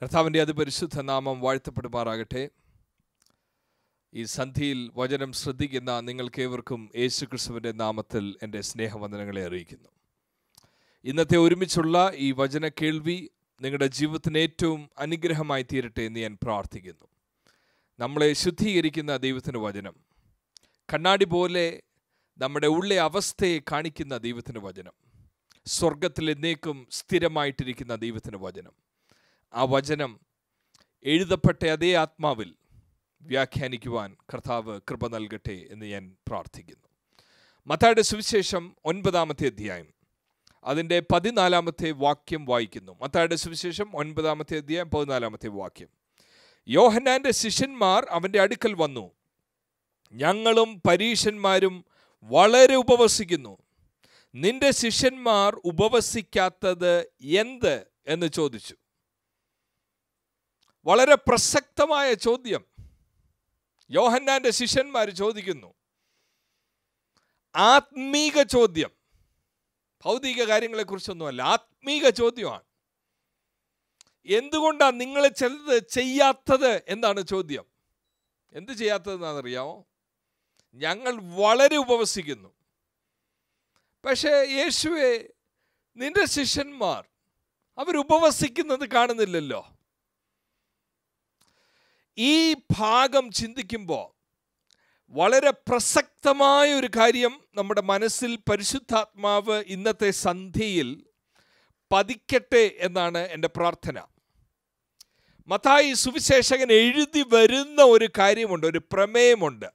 കർത്താവിൻ്റെ അതിപരിശുദ്ധ നാമം വാഴ്ത്തപ്പെടുമാറാകട്ടെ ഈ സന്ധിയിൽ വചനം ശ്രദ്ധിക്കുന്ന നിങ്ങൾക്കേവർക്കും യേശു ക്രിസ്തുവിൻ്റെ നാമത്തിൽ എൻ്റെ സ്നേഹവന്ദനങ്ങളെ അറിയിക്കുന്നു ഇന്നത്തെ ഒരുമിച്ചുള്ള ഈ വചന കേൾവി നിങ്ങളുടെ ജീവിതത്തിന് ഏറ്റവും അനുഗ്രഹമായി തീരട്ടെ എന്ന് ഞാൻ പ്രാർത്ഥിക്കുന്നു നമ്മളെ ശുദ്ധീകരിക്കുന്ന ദൈവത്തിൻ്റെ വചനം കണ്ണാടി പോലെ നമ്മുടെ ഉള്ളിലെ അവസ്ഥയെ കാണിക്കുന്ന ദൈവത്തിൻ്റെ വചനം സ്വർഗത്തിൽ എന്നേക്കും സ്ഥിരമായിട്ടിരിക്കുന്ന ദൈവത്തിൻ്റെ വചനം ആ വചനം എഴുതപ്പെട്ട അതേ ആത്മാവിൽ വ്യാഖ്യാനിക്കുവാൻ കർത്താവ് കൃപ നൽകട്ടെ എന്ന് ഞാൻ പ്രാർത്ഥിക്കുന്നു മത്തായുടെ സുവിശേഷം ഒൻപതാമത്തെ അധ്യായം അതിൻ്റെ പതിനാലാമത്തെ വാക്യം വായിക്കുന്നു മത്തായുടെ സുവിശേഷം ഒൻപതാമത്തെ അധ്യായം പതിനാലാമത്തെ വാക്യം യോഹനാൻ്റെ ശിഷ്യന്മാർ അവൻ്റെ അടുക്കൽ വന്നു ഞങ്ങളും പരീഷന്മാരും വളരെ ഉപവസിക്കുന്നു നിന്റെ ശിഷ്യന്മാർ ഉപവസിക്കാത്തത് എന്ത് എന്ന് ചോദിച്ചു വളരെ പ്രസക്തമായ ചോദ്യം യോഹന്നാൻ്റെ ശിഷ്യന്മാർ ചോദിക്കുന്നു ആത്മീക ചോദ്യം ഭൗതിക കാര്യങ്ങളെക്കുറിച്ചൊന്നുമല്ല ആത്മീക ചോദ്യമാണ് എന്തുകൊണ്ടാണ് നിങ്ങൾ ചിലത് ചെയ്യാത്തത് എന്താണ് ചോദ്യം എന്ത് ചെയ്യാത്തതെന്നാണെന്നറിയാമോ ഞങ്ങൾ വളരെ ഉപവസിക്കുന്നു പക്ഷേ യേശുവെ നിന്റെ ശിഷ്യന്മാർ അവരുപവസിക്കുന്നത് കാണുന്നില്ലല്ലോ ഈ ഭാഗം ചിന്തിക്കുമ്പോൾ വളരെ പ്രസക്തമായ ഒരു കാര്യം നമ്മുടെ മനസ്സിൽ പരിശുദ്ധാത്മാവ് ഇന്നത്തെ സന്ധിയിൽ പതിക്കട്ടെ എന്നാണ് എൻ്റെ പ്രാർത്ഥന മത്തായി സുവിശേഷകൻ എഴുതി വരുന്ന ഒരു കാര്യമുണ്ട് ഒരു പ്രമേയമുണ്ട്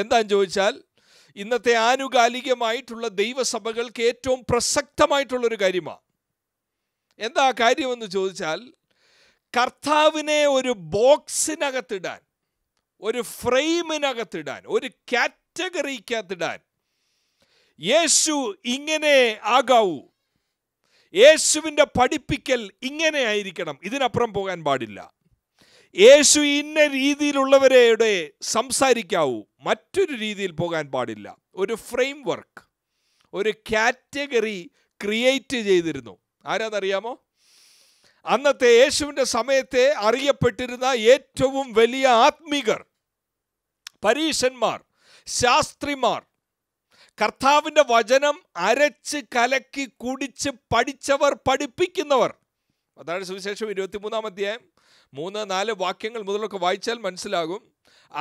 എന്താന്ന് ചോദിച്ചാൽ ഇന്നത്തെ ആനുകാലികമായിട്ടുള്ള ദൈവസഭകൾക്ക് ഏറ്റവും പ്രസക്തമായിട്ടുള്ളൊരു കാര്യമാണ് എന്താ കാര്യമെന്ന് ചോദിച്ചാൽ കർത്താവിനെ ഒരു ബോക്സിനകത്തിടാൻ ഒരു ഫ്രെയിമിനകത്തിടാൻ ഒരു കാറ്റഗറിക്കകത്തിടാൻ യേശു ഇങ്ങനെ ആകാവൂ യേശുവിൻ്റെ പഠിപ്പിക്കൽ ഇങ്ങനെ ആയിരിക്കണം ഇതിനപ്പുറം പോകാൻ പാടില്ല യേശു ഇന്ന രീതിയിലുള്ളവരുടെ സംസാരിക്കാവൂ മറ്റൊരു രീതിയിൽ പോകാൻ പാടില്ല ഒരു ഫ്രെയിം വർക്ക് ഒരു കാറ്റഗറി ക്രിയേറ്റ് ചെയ്തിരുന്നു ആരാതറിയാമോ അന്നത്തെ യേശുവിൻ്റെ സമയത്തെ അറിയപ്പെട്ടിരുന്ന ഏറ്റവും വലിയ ആത്മികർ പരീശന്മാർ ശാസ്ത്രിമാർ കർത്താവിൻ്റെ വചനം അരച്ച് കലക്കി കുടിച്ച് പഠിച്ചവർ പഠിപ്പിക്കുന്നവർ അതാണ് സുവിശേഷം ഇരുപത്തിമൂന്നാം അധ്യായം മൂന്ന് നാല് വാക്യങ്ങൾ മുതലൊക്കെ വായിച്ചാൽ മനസ്സിലാകും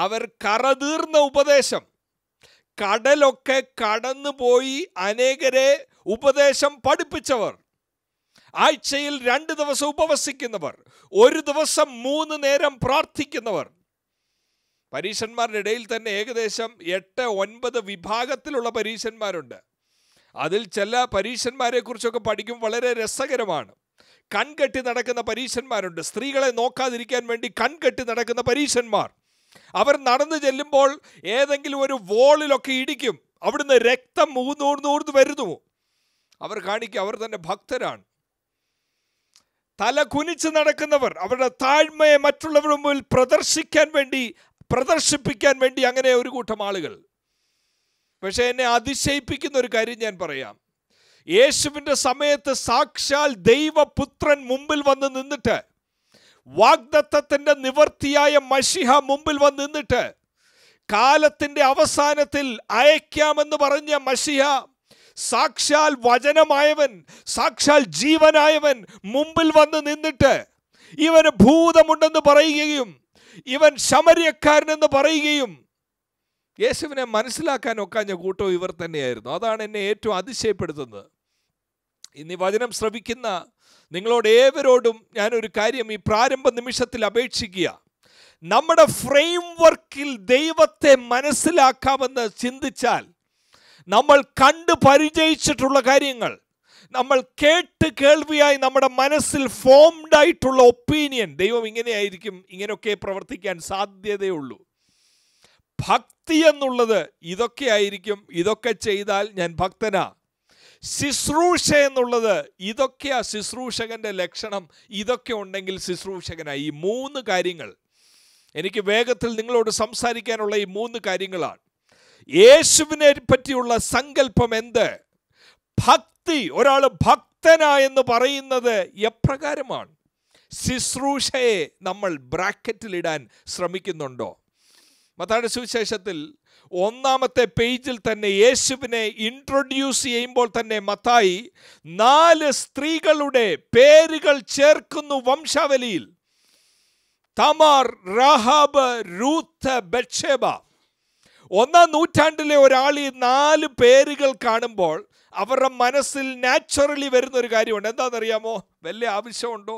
അവർ കറതീർന്ന ഉപദേശം കടലൊക്കെ കടന്നുപോയി അനേകരെ ഉപദേശം പഠിപ്പിച്ചവർ ആഴ്ചയിൽ രണ്ട് ദിവസം ഉപവസിക്കുന്നവർ ഒരു ദിവസം മൂന്ന് നേരം പ്രാർത്ഥിക്കുന്നവർ പരീശന്മാരുടെ ഇടയിൽ തന്നെ ഏകദേശം എട്ട് ഒൻപത് വിഭാഗത്തിലുള്ള പരീശന്മാരുണ്ട് അതിൽ ചില കുറിച്ചൊക്കെ പഠിക്കും വളരെ രസകരമാണ് കൺകെട്ടി നടക്കുന്ന പരീശന്മാരുണ്ട് സ്ത്രീകളെ നോക്കാതിരിക്കാൻ വേണ്ടി കൺകെട്ടി നടക്കുന്ന പരീക്ഷന്മാർ അവർ നടന്നു ചെല്ലുമ്പോൾ ഏതെങ്കിലും ഒരു വോളിലൊക്കെ ഇടിക്കും അവിടുന്ന് രക്തം ഊന്നൂർന്നൂർന്ന് വരുന്നു അവർ കാണിക്കുക അവർ തന്നെ ഭക്തരാണ് തല കുനിച്ച് നടക്കുന്നവർ അവരുടെ താഴ്മയെ മറ്റുള്ളവരുടെ മുമ്പിൽ പ്രദർശിക്കാൻ വേണ്ടി പ്രദർശിപ്പിക്കാൻ വേണ്ടി അങ്ങനെ ഒരു കൂട്ടം ആളുകൾ പക്ഷേ എന്നെ അതിശയിപ്പിക്കുന്ന ഒരു കാര്യം ഞാൻ പറയാം യേശുവിൻ്റെ സമയത്ത് സാക്ഷാൽ ദൈവപുത്രൻ മുമ്പിൽ വന്ന് നിന്നിട്ട് വാഗ്ദത്തത്തിൻ്റെ നിവർത്തിയായ മഷിഹ മുമ്പിൽ വന്ന് നിന്നിട്ട് കാലത്തിൻ്റെ അവസാനത്തിൽ അയക്കാമെന്ന് പറഞ്ഞ മഷിഹ സാക്ഷാൽ വചനമായവൻ സാക്ഷാൽ ജീവനായവൻ മുമ്പിൽ വന്ന് നിന്നിട്ട് ഇവന് ഭൂതമുണ്ടെന്ന് പറയുകയും ഇവൻ ശമര്യക്കാരനെന്ന് പറയുകയും യേശുവിനെ മനസ്സിലാക്കാൻ ഒക്കാഞ്ഞ കൂട്ടം ഇവർ തന്നെയായിരുന്നു അതാണ് എന്നെ ഏറ്റവും അതിശയപ്പെടുത്തുന്നത് ഇന്ന് വചനം ശ്രവിക്കുന്ന നിങ്ങളോട് ഏവരോടും ഞാനൊരു കാര്യം ഈ പ്രാരംഭ നിമിഷത്തിൽ അപേക്ഷിക്കുക നമ്മുടെ ഫ്രെയിം വർക്കിൽ ദൈവത്തെ മനസ്സിലാക്കാമെന്ന് ചിന്തിച്ചാൽ നമ്മൾ കണ്ട് പരിചയിച്ചിട്ടുള്ള കാര്യങ്ങൾ നമ്മൾ കേട്ട് കേൾവിയായി നമ്മുടെ മനസ്സിൽ ഫോംഡ് ആയിട്ടുള്ള ഒപ്പീനിയൻ ദൈവം ഇങ്ങനെയായിരിക്കും ഇങ്ങനെയൊക്കെ പ്രവർത്തിക്കാൻ സാധ്യതയുള്ളൂ ഭക്തി എന്നുള്ളത് ഇതൊക്കെ ആയിരിക്കും ഇതൊക്കെ ചെയ്താൽ ഞാൻ ഭക്തനാ ശുശ്രൂഷ എന്നുള്ളത് ഇതൊക്കെയാ ശുശ്രൂഷകൻ്റെ ലക്ഷണം ഇതൊക്കെ ഉണ്ടെങ്കിൽ ശുശ്രൂഷകനായി ഈ മൂന്ന് കാര്യങ്ങൾ എനിക്ക് വേഗത്തിൽ നിങ്ങളോട് സംസാരിക്കാനുള്ള ഈ മൂന്ന് കാര്യങ്ങളാണ് യേശുവിനെ പറ്റിയുള്ള സങ്കല്പം എന്ത് ഭക്തി ഒരാൾ ഭക്തനായെന്ന് എന്ന് പറയുന്നത് എപ്രകാരമാണ് ശുശ്രൂഷയെ നമ്മൾ ബ്രാക്കറ്റിലിടാൻ ശ്രമിക്കുന്നുണ്ടോ മത്താടെ സുവിശേഷത്തിൽ ഒന്നാമത്തെ പേജിൽ തന്നെ യേശുവിനെ ഇൻട്രൊഡ്യൂസ് ചെയ്യുമ്പോൾ തന്നെ മത്തായി നാല് സ്ത്രീകളുടെ പേരുകൾ ചേർക്കുന്നു വംശാവലിയിൽ തമാർ റഹാബ് റൂത്ത് ബക്ഷേബ ഒന്നാം നൂറ്റാണ്ടിലെ ഒരാൾ ഈ നാല് പേരുകൾ കാണുമ്പോൾ അവരുടെ മനസ്സിൽ നാച്ചുറലി വരുന്ന ഒരു കാര്യമുണ്ട് എന്താണെന്നറിയാമോ വലിയ ആവശ്യമുണ്ടോ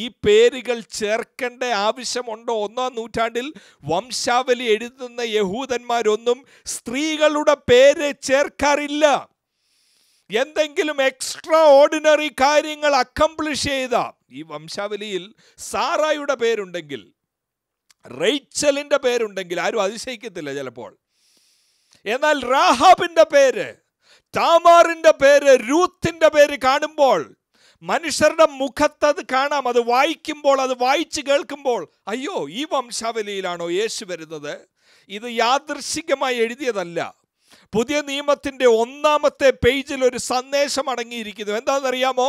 ഈ പേരുകൾ ചേർക്കേണ്ട ആവശ്യമുണ്ടോ ഒന്നാം നൂറ്റാണ്ടിൽ വംശാവലി എഴുതുന്ന യഹൂദന്മാരൊന്നും സ്ത്രീകളുടെ പേര് ചേർക്കാറില്ല എന്തെങ്കിലും എക്സ്ട്രാ ഓർഡിനറി കാര്യങ്ങൾ അക്കംപ്ലിഷ് ചെയ്ത ഈ വംശാവലിയിൽ സാറായുടെ പേരുണ്ടെങ്കിൽ റേച്ചലിൻ്റെ പേരുണ്ടെങ്കിൽ ആരും അതിശയിക്കത്തില്ല ചിലപ്പോൾ എന്നാൽ റാഹാബിൻ്റെ പേര് താമാറിൻ്റെ പേര് രൂത്തിൻ്റെ പേര് കാണുമ്പോൾ മനുഷ്യരുടെ മുഖത്തത് കാണാം അത് വായിക്കുമ്പോൾ അത് വായിച്ച് കേൾക്കുമ്പോൾ അയ്യോ ഈ വംശാവലിയിലാണോ യേശു വരുന്നത് ഇത് യാദൃശികമായി എഴുതിയതല്ല പുതിയ നിയമത്തിൻ്റെ ഒന്നാമത്തെ പേജിൽ ഒരു സന്ദേശം അടങ്ങിയിരിക്കുന്നു എന്താണെന്നറിയാമോ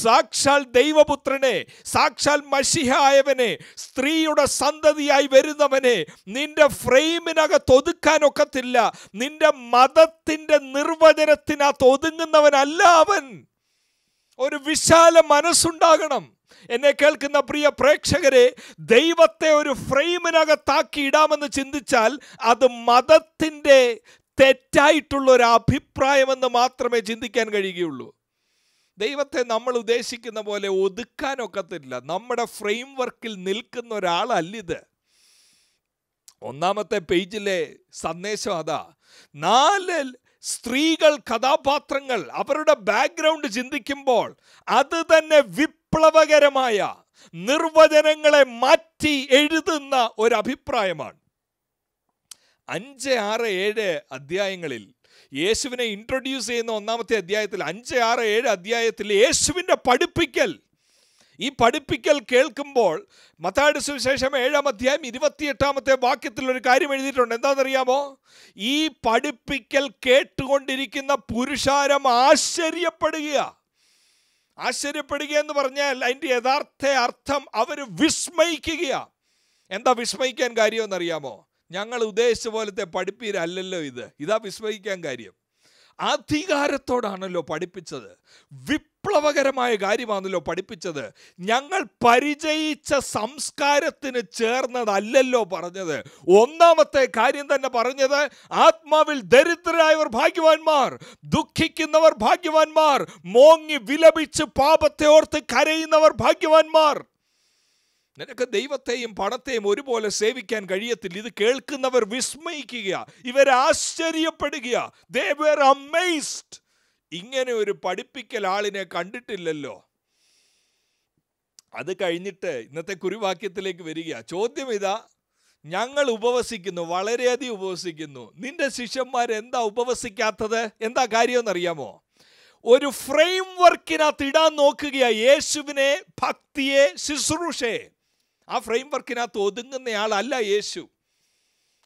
സാക്ഷാൽ ദൈവപുത്രനെ സാക്ഷാൽ മഷിഹായവനെ സ്ത്രീയുടെ സന്തതിയായി വരുന്നവനെ നിന്റെ ഫ്രെയിമിനകത്ത് ഒതുക്കാനൊക്കത്തില്ല നിന്റെ മതത്തിൻ്റെ നിർവചനത്തിനകത്ത് ഒതുങ്ങുന്നവനല്ല അവൻ ഒരു വിശാല മനസ്സുണ്ടാകണം എന്നെ കേൾക്കുന്ന പ്രിയ പ്രേക്ഷകരെ ദൈവത്തെ ഒരു ഫ്രെയിമിനകത്താക്കി ഇടാമെന്ന് ചിന്തിച്ചാൽ അത് മതത്തിൻ്റെ തെറ്റായിട്ടുള്ള ഒരു അഭിപ്രായമെന്ന് മാത്രമേ ചിന്തിക്കാൻ കഴിയുകയുള്ളൂ ദൈവത്തെ നമ്മൾ ഉദ്ദേശിക്കുന്ന പോലെ ഒതുക്കാനൊക്കത്തില്ല നമ്മുടെ ഫ്രെയിം വർക്കിൽ നിൽക്കുന്ന ഒരാളല്ലിത് ഒന്നാമത്തെ പേജിലെ സന്ദേശം അതാ നാല് സ്ത്രീകൾ കഥാപാത്രങ്ങൾ അവരുടെ ബാക്ക്ഗ്രൗണ്ട് ചിന്തിക്കുമ്പോൾ അത് തന്നെ വിപ്ലവകരമായ നിർവചനങ്ങളെ മാറ്റി എഴുതുന്ന ഒരു അഭിപ്രായമാണ് അഞ്ച് ആറ് ഏഴ് അധ്യായങ്ങളിൽ യേശുവിനെ ഇൻട്രൊഡ്യൂസ് ചെയ്യുന്ന ഒന്നാമത്തെ അധ്യായത്തിൽ അഞ്ച് ആറ് ഏഴ് അധ്യായത്തിൽ യേശുവിൻ്റെ പഠിപ്പിക്കൽ ഈ പഠിപ്പിക്കൽ കേൾക്കുമ്പോൾ മത്തായുടെ സുവിശേഷം ഏഴാം അധ്യായം ഇരുപത്തിയെട്ടാമത്തെ വാക്യത്തിൽ ഒരു കാര്യം എഴുതിയിട്ടുണ്ട് എന്താണെന്നറിയാമോ ഈ പഠിപ്പിക്കൽ കേട്ടുകൊണ്ടിരിക്കുന്ന പുരുഷാരം ആശ്ചര്യപ്പെടുക ആശ്ചര്യപ്പെടുക എന്ന് പറഞ്ഞാൽ അതിൻ്റെ യഥാർത്ഥ അർത്ഥം അവർ വിസ്മയിക്കുകയാണ് എന്താ വിസ്മയിക്കാൻ കാര്യമെന്നറിയാമോ ഞങ്ങൾ ഉദ്ദേശിച്ച പോലത്തെ പഠിപ്പീരല്ലോ ഇത് ഇതാ വിസ്മയിക്കാൻ കാര്യം അധികാരത്തോടാണല്ലോ പഠിപ്പിച്ചത് വിപ്ലവകരമായ കാര്യമാണല്ലോ പഠിപ്പിച്ചത് ഞങ്ങൾ പരിചയിച്ച സംസ്കാരത്തിന് ചേർന്നതല്ലല്ലോ പറഞ്ഞത് ഒന്നാമത്തെ കാര്യം തന്നെ പറഞ്ഞത് ആത്മാവിൽ ദരിദ്രരായവർ ഭാഗ്യവാന്മാർ ദുഃഖിക്കുന്നവർ ഭാഗ്യവാന്മാർ മോങ്ങി വിലപിച്ച് പാപത്തെ ഓർത്ത് കരയുന്നവർ ഭാഗ്യവാന്മാർ നിനക്ക് ദൈവത്തെയും പണത്തെയും ഒരുപോലെ സേവിക്കാൻ കഴിയത്തില്ല ഇത് കേൾക്കുന്നവർ വിസ്മയിക്കുക ഇവർ ആശ്ചര്യപ്പെടുക അമേസ്ഡ് ഇങ്ങനെ ഒരു പഠിപ്പിക്കൽ ആളിനെ കണ്ടിട്ടില്ലല്ലോ അത് കഴിഞ്ഞിട്ട് ഇന്നത്തെ കുരുവാക്യത്തിലേക്ക് വരിക ചോദ്യം ഇതാ ഞങ്ങൾ ഉപവസിക്കുന്നു വളരെയധികം ഉപവസിക്കുന്നു നിന്റെ ശിഷ്യന്മാർ എന്താ ഉപവസിക്കാത്തത് എന്താ കാര്യമെന്നറിയാമോ ഒരു ഫ്രെയിം വർക്കിനകത്ത് ഇടാൻ നോക്കുകയാ യേശുവിനെ ഭക്തിയെ ശുശ്രൂഷയെ ആ ഫ്രെയിം വർക്കിനകത്ത് ഒതുങ്ങുന്നയാളല്ല യേശു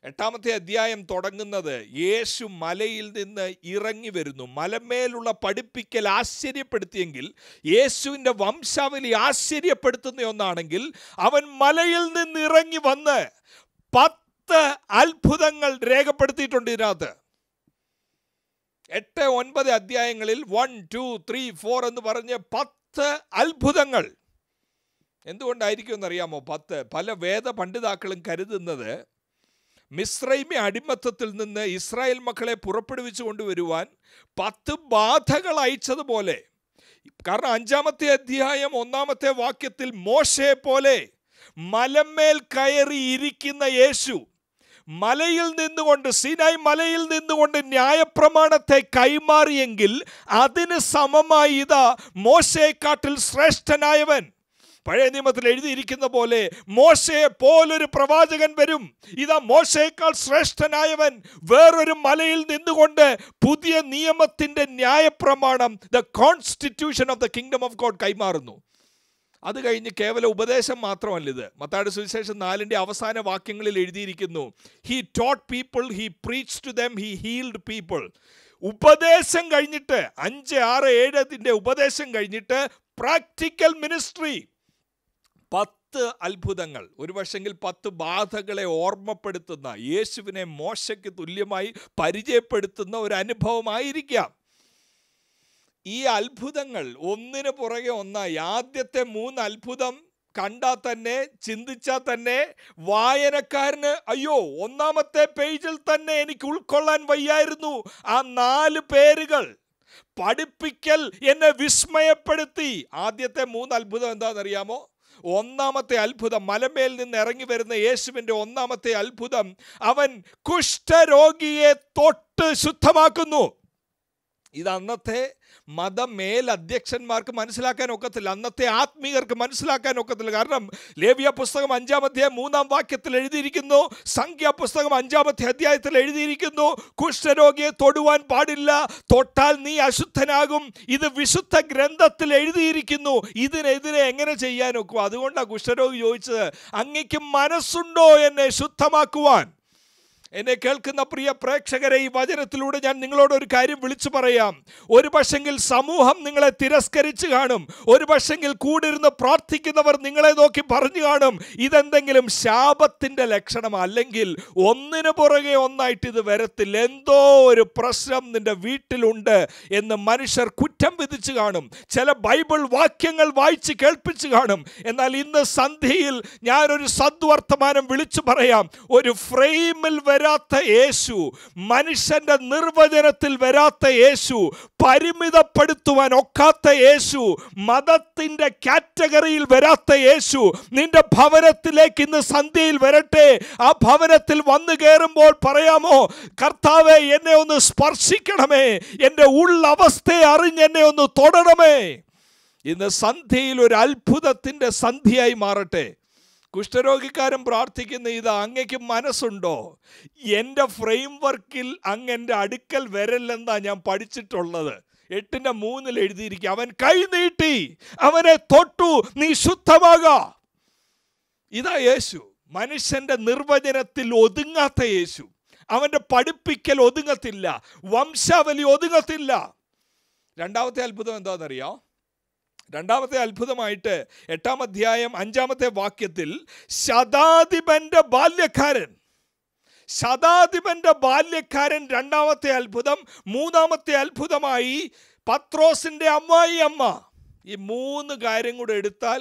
എട്ടാമത്തെ അധ്യായം തുടങ്ങുന്നത് യേശു മലയിൽ നിന്ന് ഇറങ്ങി വരുന്നു മലമേലുള്ള പഠിപ്പിക്കൽ ആശ്ചര്യപ്പെടുത്തിയെങ്കിൽ യേശുവിൻ്റെ വംശാവലി ആശ്ചര്യപ്പെടുത്തുന്ന ഒന്നാണെങ്കിൽ അവൻ മലയിൽ നിന്ന് ഇറങ്ങി വന്ന് പത്ത് അത്ഭുതങ്ങൾ രേഖപ്പെടുത്തിയിട്ടുണ്ട് ഇതിനകത്ത് എട്ട് ഒൻപത് അധ്യായങ്ങളിൽ വൺ ടു ത്രീ ഫോർ എന്ന് പറഞ്ഞ് പത്ത് അത്ഭുതങ്ങൾ എന്തുകൊണ്ടായിരിക്കും എന്നറിയാമോ പത്ത് പല വേദ പണ്ഡിതാക്കളും കരുതുന്നത് മിശ്രൈമി അടിമത്തത്തിൽ നിന്ന് ഇസ്രായേൽ മക്കളെ പുറപ്പെടുവിച്ചു കൊണ്ടുവരുവാൻ പത്ത് ബാധകൾ അയച്ചതുപോലെ കാരണം അഞ്ചാമത്തെ അധ്യായം ഒന്നാമത്തെ വാക്യത്തിൽ മോശെ പോലെ മലമേൽ കയറി ഇരിക്കുന്ന യേശു മലയിൽ നിന്നുകൊണ്ട് സിനായ് മലയിൽ നിന്നുകൊണ്ട് ന്യായപ്രമാണത്തെ കൈമാറിയെങ്കിൽ അതിന് സമമായി ഇതാ മോശയെക്കാട്ടിൽ ശ്രേഷ്ഠനായവൻ പഴയ നിയമത്തിൽ എഴുതിയിരിക്കുന്ന പോലെ മോശയെ പോലൊരു പ്രവാചകൻ വരും ഇതാ മോശയേക്കാൾ ശ്രേഷ്ഠനായവൻ വേറൊരു മലയിൽ നിന്നുകൊണ്ട് പുതിയ നിയമത്തിൻ്റെ ന്യായപ്രമാണം the constitution of the kingdom of God കൈമാറുന്നു അത് കഴിഞ്ഞ് കേവല ഉപദേശം മാത്രമല്ല ഇത് മത്താട് സുവിശേഷം നാലിൻ്റെ അവസാന വാക്യങ്ങളിൽ എഴുതിയിരിക്കുന്നു he taught people he preach to them he healed people ഉപദേശം കഴിഞ്ഞിട്ട് അഞ്ച് ആറ് ഏഴതിൻ്റെ ഉപദേശം കഴിഞ്ഞിട്ട് പ്രാക്ടിക്കൽ മിനിസ്ട്രി പത്ത് അത്ഭുതങ്ങൾ ഒരുപക്ഷെങ്കിൽ പത്ത് ബാധകളെ ഓർമ്മപ്പെടുത്തുന്ന യേശുവിനെ മോശയ്ക്ക് തുല്യമായി പരിചയപ്പെടുത്തുന്ന ഒരു അനുഭവമായിരിക്കാം ഈ അത്ഭുതങ്ങൾ ഒന്നിനു പുറകെ ഒന്നായി ആദ്യത്തെ മൂന്ന് അത്ഭുതം കണ്ടാൽ തന്നെ ചിന്തിച്ചാൽ തന്നെ വായനക്കാരന് അയ്യോ ഒന്നാമത്തെ പേജിൽ തന്നെ എനിക്ക് ഉൾക്കൊള്ളാൻ വയ്യായിരുന്നു ആ നാല് പേരുകൾ പഠിപ്പിക്കൽ എന്നെ വിസ്മയപ്പെടുത്തി ആദ്യത്തെ മൂന്ന് അത്ഭുതം എന്താണെന്നറിയാമോ ഒന്നാമത്തെ അത്ഭുതം മലമേൽ നിന്ന് ഇറങ്ങി വരുന്ന യേശുവിൻ്റെ ഒന്നാമത്തെ അത്ഭുതം അവൻ കുഷ്ഠരോഗിയെ തൊട്ട് ശുദ്ധമാക്കുന്നു ഇത് അന്നത്തെ മതമേലധ്യക്ഷന്മാർക്ക് മനസ്സിലാക്കാൻ ഒക്കത്തില്ല അന്നത്തെ ആത്മീയർക്ക് മനസ്സിലാക്കാൻ ഒക്കത്തില്ല കാരണം ലേവിയ പുസ്തകം അഞ്ചാമത്തെ മൂന്നാം വാക്യത്തിൽ എഴുതിയിരിക്കുന്നു സംഖ്യാ പുസ്തകം അഞ്ചാമത്തെ അധ്യായത്തിൽ എഴുതിയിരിക്കുന്നു കുഷ്ഠരോഗിയെ തൊടുവാൻ പാടില്ല തൊട്ടാൽ നീ അശുദ്ധനാകും ഇത് വിശുദ്ധ ഗ്രന്ഥത്തിൽ എഴുതിയിരിക്കുന്നു ഇതിനെതിരെ എങ്ങനെ ചെയ്യാനൊക്കും അതുകൊണ്ടാണ് കുഷ്ഠരോഗി ചോദിച്ചത് അങ്ങയ്ക്ക് മനസ്സുണ്ടോ എന്നെ ശുദ്ധമാക്കുവാൻ എന്നെ കേൾക്കുന്ന പ്രിയ പ്രേക്ഷകരെ ഈ വചനത്തിലൂടെ ഞാൻ നിങ്ങളോട് ഒരു കാര്യം വിളിച്ചു പറയാം ഒരു പക്ഷെങ്കിൽ സമൂഹം നിങ്ങളെ തിരസ്കരിച്ച് കാണും ഒരു പക്ഷെങ്കിൽ കൂടിരുന്ന് പ്രാർത്ഥിക്കുന്നവർ നിങ്ങളെ നോക്കി പറഞ്ഞു കാണും ഇതെന്തെങ്കിലും ശാപത്തിൻ്റെ ലക്ഷണം അല്ലെങ്കിൽ ഒന്നിനു പുറകെ ഒന്നായിട്ട് ഇത് വരത്തില്ല എന്തോ ഒരു പ്രശ്നം നിന്റെ വീട്ടിലുണ്ട് എന്ന് മനുഷ്യർ കുറ്റം വിധിച്ചു കാണും ചില ബൈബിൾ വാക്യങ്ങൾ വായിച്ച് കേൾപ്പിച്ചു കാണും എന്നാൽ ഇന്ന് സന്ധ്യയിൽ ഞാനൊരു സദ്വർത്തമാനം വിളിച്ചു പറയാം ഒരു ഫ്രെയിമിൽ വരെ വരാത്ത യേശു മനുഷ്യൻ്റെ നിർവചനത്തിൽ വരാത്ത യേശു പരിമിതപ്പെടുത്തുവാൻ ഒക്കാത്ത യേശു മതത്തിൻ്റെ കാറ്റഗറിയിൽ വരാത്ത യേശു നിന്റെ ഭവനത്തിലേക്ക് ഇന്ന് സന്ധ്യയിൽ വരട്ടെ ആ ഭവനത്തിൽ വന്നു കയറുമ്പോൾ പറയാമോ കർത്താവെ എന്നെ ഒന്ന് സ്പർശിക്കണമേ എൻ്റെ ഉള്ളവസ്ഥയെ അറിഞ്ഞ് എന്നെ ഒന്ന് തൊടണമേ ഇന്ന് സന്ധ്യയിൽ ഒരു അത്ഭുതത്തിൻ്റെ സന്ധ്യയായി മാറട്ടെ കുഷ്ഠരോഗിക്കാരൻ പ്രാർത്ഥിക്കുന്ന ഇത് അങ്ങയ്ക്ക് മനസ്സുണ്ടോ എൻ്റെ ഫ്രെയിം വർക്കിൽ അങ്ങ് എൻ്റെ അടുക്കൽ വരല്ലെന്നാണ് ഞാൻ പഠിച്ചിട്ടുള്ളത് എട്ടിൻ്റെ മൂന്നിൽ എഴുതിയിരിക്കുക അവൻ കൈ നീട്ടി അവനെ തൊട്ടു നീ ശുദ്ധമാക ഇതാ യേശു മനുഷ്യൻ്റെ നിർവചനത്തിൽ ഒതുങ്ങാത്ത യേശു അവൻ്റെ പഠിപ്പിക്കൽ ഒതുങ്ങത്തില്ല വംശാവലി ഒതുങ്ങത്തില്ല രണ്ടാമത്തെ അത്ഭുതം എന്താണെന്നറിയോ രണ്ടാമത്തെ അത്ഭുതമായിട്ട് എട്ടാം അധ്യായം അഞ്ചാമത്തെ വാക്യത്തിൽ ശതാധിപന്റെ ബാല്യക്കാരൻ ശതാധിപന്റെ ബാല്യക്കാരൻ രണ്ടാമത്തെ അത്ഭുതം മൂന്നാമത്തെ അത്ഭുതമായി പത്രോസിൻ്റെ അമ്മായി അമ്മ ഈ മൂന്ന് കാര്യം കൂടെ എടുത്താൽ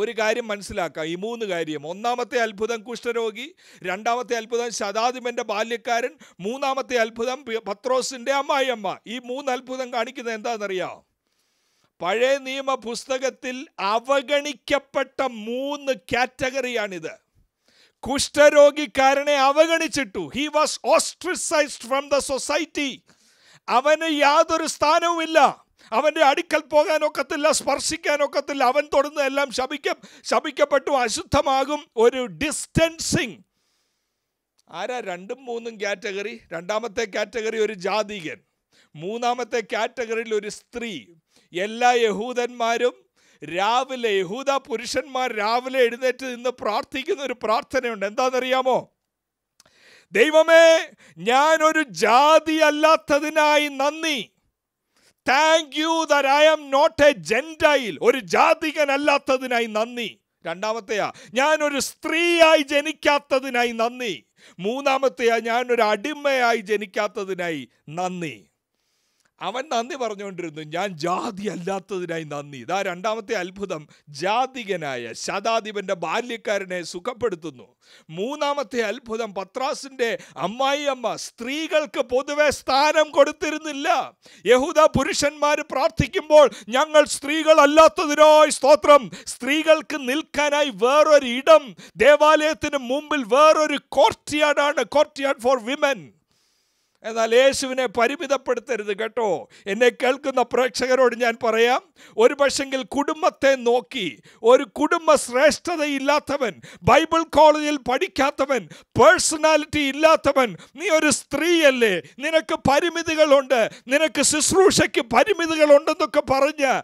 ഒരു കാര്യം മനസ്സിലാക്കാം ഈ മൂന്ന് കാര്യം ഒന്നാമത്തെ അത്ഭുതം കുഷ്ഠരോഗി രണ്ടാമത്തെ അത്ഭുതം ശതാധിപൻ്റെ ബാല്യക്കാരൻ മൂന്നാമത്തെ അത്ഭുതം പത്രോസിൻ്റെ അമ്മ ഈ മൂന്ന് അത്ഭുതം കാണിക്കുന്നത് എന്താണെന്നറിയാം പഴയ നിയമ പുസ്തകത്തിൽ അവഗണിക്കപ്പെട്ട മൂന്ന് കാറ്റഗറിയാണിത് കുഷ്ഠരോഗിക്കാരനെ അവഗണിച്ചിട്ടു he was ostracised from the society അവന് യാതൊരു സ്ഥാനവുമില്ല അവൻ്റെ അടുക്കൽ പോകാനൊക്കത്തില്ല സ്പർശിക്കാനൊക്കത്തില്ല അവൻ തൊടുന്ന എല്ലാം ശപിക്ക ശപിക്കപ്പെട്ടു അശുദ്ധമാകും ഒരു ഡിസ്റ്റൻസിങ് ആരാ രണ്ടും മൂന്നും കാറ്റഗറി രണ്ടാമത്തെ കാറ്റഗറി ഒരു ജാതികൻ മൂന്നാമത്തെ കാറ്റഗറിയിൽ ഒരു സ്ത്രീ എല്ലാ യഹൂദന്മാരും രാവിലെ യഹൂദ പുരുഷന്മാർ രാവിലെ എഴുന്നേറ്റ് നിന്ന് പ്രാർത്ഥിക്കുന്ന ഒരു പ്രാർത്ഥനയുണ്ട് എന്താണെന്നറിയാമോ ദൈവമേ ഞാനൊരു ജാതി അല്ലാത്തതിനായി നന്ദി thank you that I am not a gentile ഒരു ജാതികനല്ലാത്തതിനായി നന്ദി രണ്ടാമത്തെയാ ഞാനൊരു സ്ത്രീയായി ജനിക്കാത്തതിനായി നന്ദി മൂന്നാമത്തെയാ ഞാനൊരു അടിമയായി ജനിക്കാത്തതിനായി നന്ദി അവൻ നന്ദി പറഞ്ഞുകൊണ്ടിരുന്നു ഞാൻ ജാതി അല്ലാത്തതിനായി നന്ദി ഇതാ രണ്ടാമത്തെ അത്ഭുതം ജാതികനായ ശതാധിപൻ്റെ ബാല്യക്കാരനെ സുഖപ്പെടുത്തുന്നു മൂന്നാമത്തെ അത്ഭുതം പത്രാസിൻ്റെ അമ്മ സ്ത്രീകൾക്ക് പൊതുവെ സ്ഥാനം കൊടുത്തിരുന്നില്ല യഹൂദ പുരുഷന്മാർ പ്രാർത്ഥിക്കുമ്പോൾ ഞങ്ങൾ സ്ത്രീകൾ അല്ലാത്തതിനോ സ്തോത്രം സ്ത്രീകൾക്ക് നിൽക്കാനായി വേറൊരു ഇടം ദേവാലയത്തിന് മുമ്പിൽ വേറൊരു കോർട്ട് യാർഡ് ഫോർ വിമൻ എന്നാൽ യേശുവിനെ പരിമിതപ്പെടുത്തരുത് കേട്ടോ എന്നെ കേൾക്കുന്ന പ്രേക്ഷകരോട് ഞാൻ പറയാം ഒരു പക്ഷെങ്കിൽ കുടുംബത്തെ നോക്കി ഒരു കുടുംബ ശ്രേഷ്ഠതയില്ലാത്തവൻ ബൈബിൾ കോളേജിൽ പഠിക്കാത്തവൻ പേഴ്സണാലിറ്റി ഇല്ലാത്തവൻ നീ ഒരു സ്ത്രീയല്ലേ നിനക്ക് പരിമിതികളുണ്ട് നിനക്ക് ശുശ്രൂഷയ്ക്ക് പരിമിതികളുണ്ടെന്നൊക്കെ പറഞ്ഞ്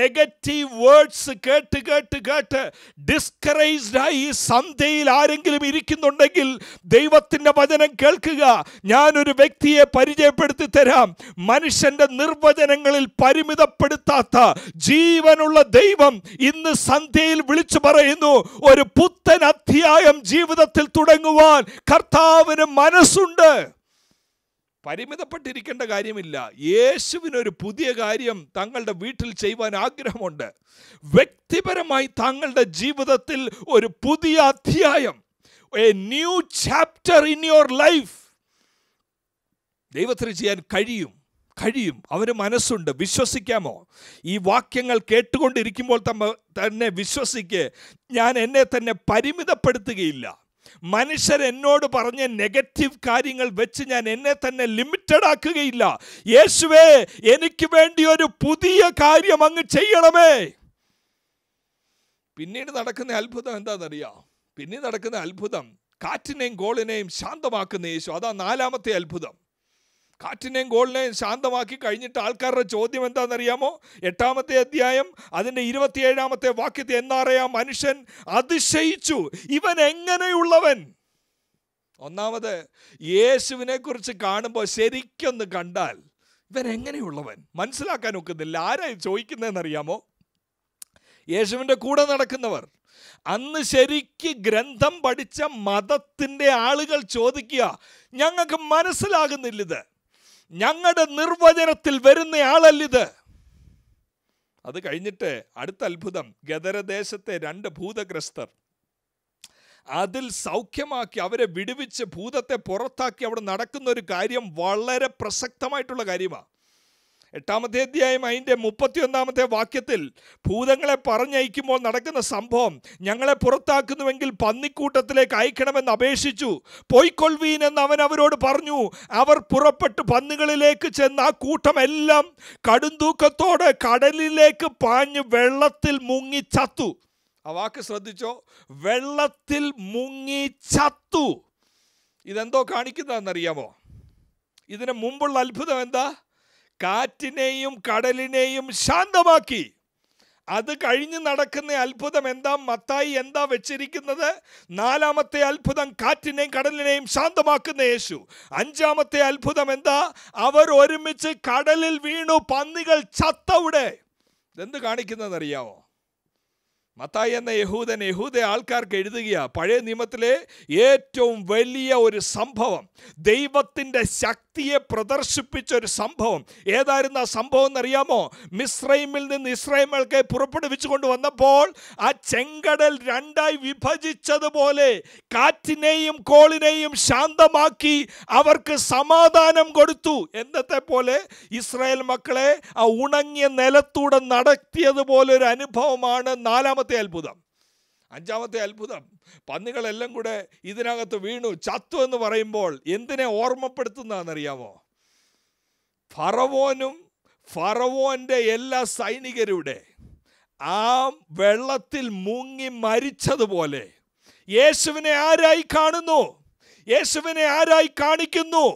നെഗറ്റീവ് വേർഡ്സ് കേട്ട് കേട്ട് കേട്ട് ഡിസ്കറേജ്ഡായി ആയി സന്ധ്യയിൽ ആരെങ്കിലും ഇരിക്കുന്നുണ്ടെങ്കിൽ ദൈവത്തിൻ്റെ വചനം കേൾക്കുക ഞാനൊരു വ്യക്തി വ്യക്തിയെ പരിചയപ്പെടുത്തി തരാം മനുഷ്യന്റെ നിർവചനങ്ങളിൽ പരിമിതപ്പെടുത്താത്ത ജീവനുള്ള ദൈവം ഇന്ന് സന്ധ്യയിൽ വിളിച്ചു പറയുന്നു ഒരു പുത്തൻ അധ്യായം ജീവിതത്തിൽ തുടങ്ങുവാൻ കർത്താവിന് മനസ്സുണ്ട് പരിമിതപ്പെട്ടിരിക്കേണ്ട കാര്യമില്ല യേശുവിനൊരു പുതിയ കാര്യം തങ്ങളുടെ വീട്ടിൽ ചെയ്യുവാൻ ആഗ്രഹമുണ്ട് വ്യക്തിപരമായി തങ്ങളുടെ ജീവിതത്തിൽ ഒരു പുതിയ അധ്യായം a new chapter in your life ദൈവത്തിന് ചെയ്യാൻ കഴിയും കഴിയും അവന് മനസ്സുണ്ട് വിശ്വസിക്കാമോ ഈ വാക്യങ്ങൾ കേട്ടുകൊണ്ടിരിക്കുമ്പോൾ തമ്മ തന്നെ വിശ്വസിക്ക് ഞാൻ എന്നെ തന്നെ പരിമിതപ്പെടുത്തുകയില്ല മനുഷ്യർ എന്നോട് പറഞ്ഞ നെഗറ്റീവ് കാര്യങ്ങൾ വെച്ച് ഞാൻ എന്നെ തന്നെ ലിമിറ്റഡ് ആക്കുകയില്ല യേശുവേ എനിക്ക് വേണ്ടി ഒരു പുതിയ കാര്യം അങ്ങ് ചെയ്യണമേ പിന്നീട് നടക്കുന്ന അത്ഭുതം എന്താണെന്നറിയാം പിന്നീട് നടക്കുന്ന അത്ഭുതം കാറ്റിനെയും ഗോളിനെയും ശാന്തമാക്കുന്ന യേശു അതാ നാലാമത്തെ അത്ഭുതം കാറ്റിനെയും ഗോളിനെയും ശാന്തമാക്കി കഴിഞ്ഞിട്ട് ആൾക്കാരുടെ ചോദ്യം എന്താണെന്നറിയാമോ എട്ടാമത്തെ അധ്യായം അതിൻ്റെ ഇരുപത്തിയേഴാമത്തെ വാക്യത്തെ എന്നറിയാം മനുഷ്യൻ അതിശയിച്ചു ഇവൻ എങ്ങനെയുള്ളവൻ ഒന്നാമത് യേശുവിനെക്കുറിച്ച് കാണുമ്പോൾ ശരിക്കൊന്ന് കണ്ടാൽ ഇവൻ എങ്ങനെയുള്ളവൻ മനസ്സിലാക്കാൻ ഒക്കുന്നില്ല ആരായി ചോദിക്കുന്നതെന്നറിയാമോ യേശുവിൻ്റെ കൂടെ നടക്കുന്നവർ അന്ന് ശരിക്ക് ഗ്രന്ഥം പഠിച്ച മതത്തിൻ്റെ ആളുകൾ ചോദിക്കുക ഞങ്ങൾക്ക് മനസ്സിലാകുന്നില്ലിത് ഞങ്ങളുടെ നിർവചനത്തിൽ വരുന്ന ആളല്ലിത് അത് കഴിഞ്ഞിട്ട് അടുത്ത അത്ഭുതം ഗദരദേശത്തെ രണ്ട് ഭൂതഗ്രസ്തർ അതിൽ സൗഖ്യമാക്കി അവരെ വിടുവിച്ച് ഭൂതത്തെ പുറത്താക്കി അവിടെ നടക്കുന്ന ഒരു കാര്യം വളരെ പ്രസക്തമായിട്ടുള്ള കാര്യമാണ് എട്ടാമത്തെ അധ്യായം അതിൻ്റെ മുപ്പത്തിയൊന്നാമത്തെ വാക്യത്തിൽ ഭൂതങ്ങളെ പറഞ്ഞയക്കുമ്പോൾ നടക്കുന്ന സംഭവം ഞങ്ങളെ പുറത്താക്കുന്നുവെങ്കിൽ പന്നിക്കൂട്ടത്തിലേക്ക് അയക്കണമെന്ന് അപേക്ഷിച്ചു പോയിക്കൊള്ളീൻ എന്ന് അവൻ അവരോട് പറഞ്ഞു അവർ പുറപ്പെട്ട് പന്നുകളിലേക്ക് ചെന്ന് ആ കൂട്ടമെല്ലാം കടുംതൂക്കത്തോടെ കടലിലേക്ക് പാഞ്ഞ് വെള്ളത്തിൽ മുങ്ങി ചത്തു ആ വാക്ക് ശ്രദ്ധിച്ചോ വെള്ളത്തിൽ മുങ്ങി ചത്തു ഇതെന്തോ കാണിക്കുന്നതെന്നറിയാമോ ഇതിന് മുമ്പുള്ള അത്ഭുതം എന്താ കാറ്റിനെയും കടലിനെയും ശാന്തമാക്കി അത് കഴിഞ്ഞ് നടക്കുന്ന അത്ഭുതം എന്താ മത്തായി എന്താ വെച്ചിരിക്കുന്നത് നാലാമത്തെ അത്ഭുതം കാറ്റിനെയും കടലിനെയും ശാന്തമാക്കുന്ന യേശു അഞ്ചാമത്തെ അത്ഭുതം എന്താ അവർ ഒരുമിച്ച് കടലിൽ വീണു പന്നികൾ ചത്തവിടെ ഇതെന്ത് കാണിക്കുന്നതെന്നറിയാമോ മത്തായി എന്ന യഹൂദൻ യഹൂദ ആൾക്കാർക്ക് എഴുതുകയാണ് പഴയ നിയമത്തിലെ ഏറ്റവും വലിയ ഒരു സംഭവം ദൈവത്തിൻ്റെ ശക്തി ശക്തിയെ പ്രദർശിപ്പിച്ച ഒരു സംഭവം ഏതായിരുന്നു ആ സംഭവം എന്നറിയാമോ മിസ്രൈമിൽ നിന്ന് ഇസ്രൈമേൽക്ക് പുറപ്പെടുവിച്ചു കൊണ്ടുവന്നപ്പോൾ ആ ചെങ്കടൽ രണ്ടായി വിഭജിച്ചതുപോലെ കാറ്റിനെയും കോളിനെയും ശാന്തമാക്കി അവർക്ക് സമാധാനം കൊടുത്തു എന്നത്തെ പോലെ ഇസ്രായേൽ മക്കളെ ആ ഉണങ്ങിയ നിലത്തൂടെ നടത്തിയതുപോലെ ഒരു അനുഭവമാണ് നാലാമത്തെ അത്ഭുതം അഞ്ചാമത്തെ അത്ഭുതം പന്നികളെല്ലാം കൂടെ ഇതിനകത്ത് വീണു ചത്തു എന്ന് പറയുമ്പോൾ എന്തിനെ ഓർമ്മപ്പെടുത്തുന്നതെന്നറിയാമോ ഫറവോനും ഫറവോൻ്റെ എല്ലാ സൈനികരുടെ ആ വെള്ളത്തിൽ മുങ്ങി മരിച്ചതുപോലെ യേശുവിനെ ആരായി കാണുന്നു യേശുവിനെ ആരായി കാണിക്കുന്നു